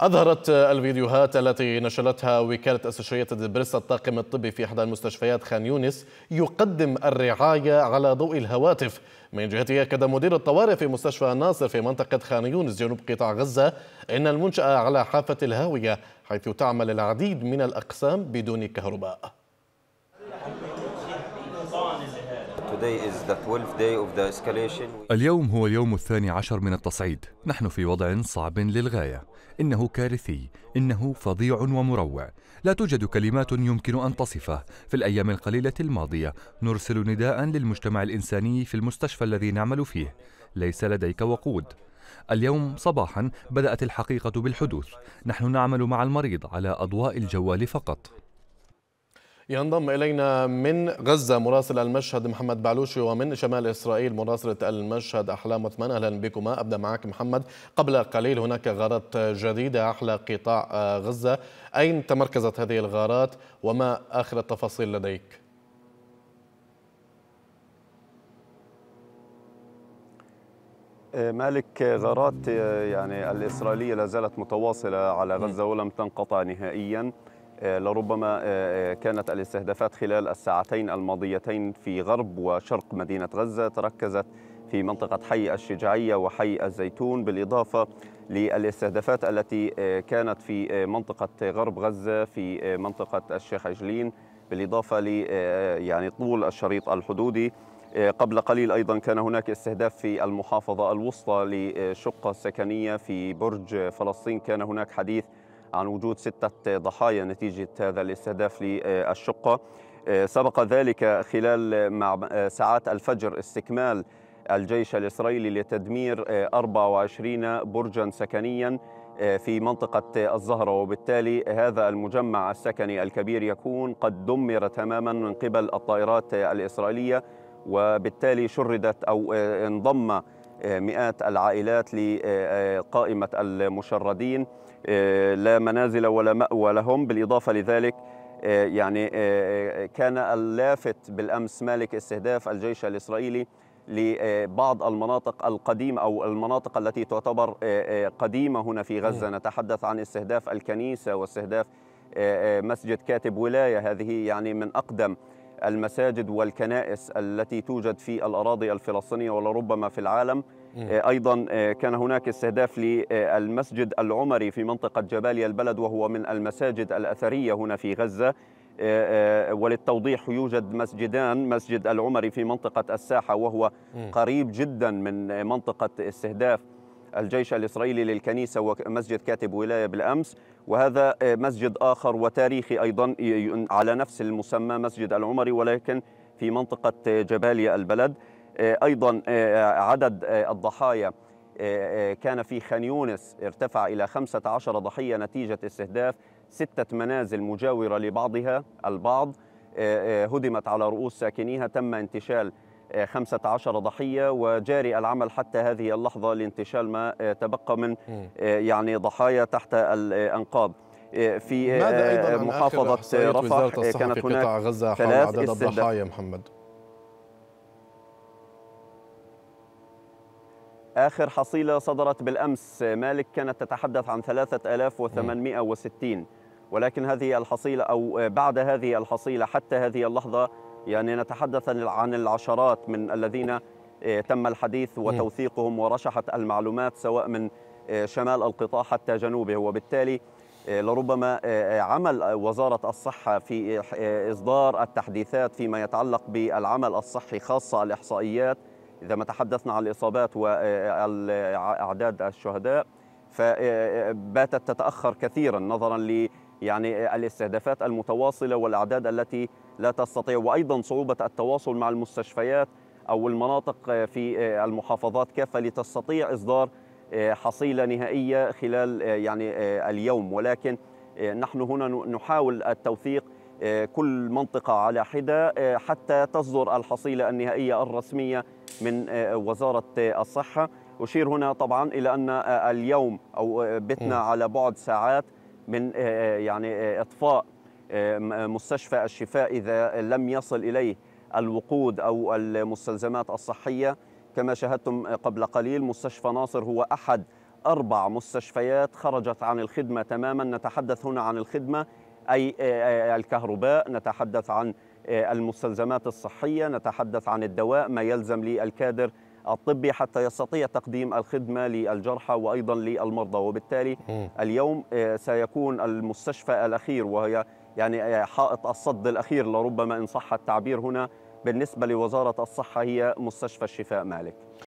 أظهرت الفيديوهات التي نشرتها وكالة أسوشية بريس الطاقم الطبي في إحدى المستشفيات خان يونس يقدم الرعاية على ضوء الهواتف من جهته أكد مدير الطوارئ في مستشفى الناصر في منطقة خان يونس جنوب قطاع غزة إن المنشأة على حافة الهاوية حيث تعمل العديد من الأقسام بدون كهرباء اليوم هو اليوم الثاني عشر من التصعيد نحن في وضع صعب للغاية إنه كارثي إنه فظيع ومروع لا توجد كلمات يمكن أن تصفه في الأيام القليلة الماضية نرسل نداء للمجتمع الإنساني في المستشفى الذي نعمل فيه ليس لديك وقود اليوم صباحا بدأت الحقيقة بالحدوث نحن نعمل مع المريض على أضواء الجوال فقط ينضم إلينا من غزة مراسل المشهد محمد بعلوشي ومن شمال إسرائيل مراسلة المشهد أحلام عثمان أهلا بكما أبدأ معك محمد قبل قليل هناك غارات جديدة أحلى قطاع آه، غزة أين تمركزت هذه الغارات وما آخر التفاصيل لديك؟ آه، مالك آه، غارات يعني الإسرائيلية لا زالت متواصلة على غزة ولم تنقطع نهائياً آه، لربما آه، آه، كانت الاستهدافات خلال الساعتين الماضيتين في غرب وشرق مدينة غزة تركزت في منطقة حي الشجاعية وحي الزيتون بالإضافة للاستهدافات التي كانت في منطقة غرب غزة في منطقة الشيخ عجلين بالإضافة ل يعني طول الشريط الحدودي قبل قليل أيضا كان هناك استهداف في المحافظة الوسطى لشقة سكنية في برج فلسطين كان هناك حديث عن وجود ستة ضحايا نتيجة هذا الاستهداف للشقة آه، سبق ذلك خلال مع آه، ساعات الفجر استكمال الجيش الإسرائيلي لتدمير 24 آه، برجا سكنيا في منطقة الزهرة وبالتالي هذا المجمع السكني الكبير يكون قد دمر تماما من قبل الطائرات الإسرائيلية وبالتالي شردت أو انضم مئات العائلات لقائمة المشردين لا منازل ولا مأوى لهم بالإضافة لذلك يعني كان اللافت بالأمس مالك استهداف الجيش الإسرائيلي لبعض المناطق القديمة أو المناطق التي تعتبر قديمة هنا في غزة نتحدث عن استهداف الكنيسة واستهداف مسجد كاتب ولاية هذه يعني من أقدم المساجد والكنائس التي توجد في الأراضي الفلسطينية ولربما في العالم آه، أيضا آه، كان هناك استهداف للمسجد العمري في منطقة جباليا البلد وهو من المساجد الأثرية هنا في غزة آه، وللتوضيح يوجد مسجدان مسجد العمري في منطقة الساحة وهو قريب جدا من منطقة استهداف الجيش الإسرائيلي للكنيسة ومسجد كاتب ولاية بالأمس وهذا مسجد آخر وتاريخي أيضا على نفس المسمى مسجد العمري ولكن في منطقة جباليا البلد آه، أيضا آه، آه، عدد الضحايا كان في خان يونس ارتفع إلى 15 ضحية نتيجة استهداف ستة منازل مجاورة لبعضها البعض هدمت على رؤوس ساكنيها تم انتشال 15 ضحية وجاري العمل حتى هذه اللحظة لانتشال ما آه، تبقى من آه، يعني ضحايا تحت الأنقاض آه، في محافظة رفح كانت هناك قطاع غزة ثلاث عدد الضحايا محمد آخر حصيلة صدرت بالأمس مالك كانت تتحدث عن 3860 ولكن هذه الحصيلة أو بعد هذه الحصيلة حتى هذه اللحظة يعني نتحدث عن العشرات من الذين آه، تم الحديث وتوثيقهم ورشحت المعلومات سواء من آه، شمال القطاع حتى جنوبه وبالتالي آه، لربما عمل وزارة الصحة في إصدار التحديثات فيما يتعلق بالعمل الصحي خاصة الإحصائيات إذا ما تحدثنا عن الإصابات وأعداد الشهداء فباتت تتأخر كثيرا نظرا يعني الاستهدافات المتواصلة والأعداد التي لا تستطيع وأيضا صعوبة التواصل مع المستشفيات أو المناطق في المحافظات كافة لتستطيع إصدار آه، حصيلة نهائية خلال آه، يعني آه، اليوم ولكن نحن هنا نحاول التوثيق كل منطقة على حدة حتى تصدر الحصيلة النهائية الرسمية من وزارة الصحة أشير هنا طبعا إلى أن اليوم أو بتنا على بعد ساعات من آه، آه، يعني آه، اطفاء مستشفى الشفاء اذا لم يصل اليه الوقود او المستلزمات الصحيه كما شاهدتم قبل قليل مستشفى ناصر هو احد اربع مستشفيات خرجت عن الخدمه تماما نتحدث هنا عن الخدمه اي الكهرباء نتحدث عن المستلزمات الصحيه نتحدث عن الدواء ما يلزم للكادر الطبي حتى يستطيع تقديم الخدمه للجرحى وايضا للمرضى وبالتالي اليوم آه، سيكون المستشفى الاخير وهي يعني آه، حائط الصد الاخير لربما ان صح التعبير هنا بالنسبه لوزاره الصحه هي مستشفى الشفاء مالك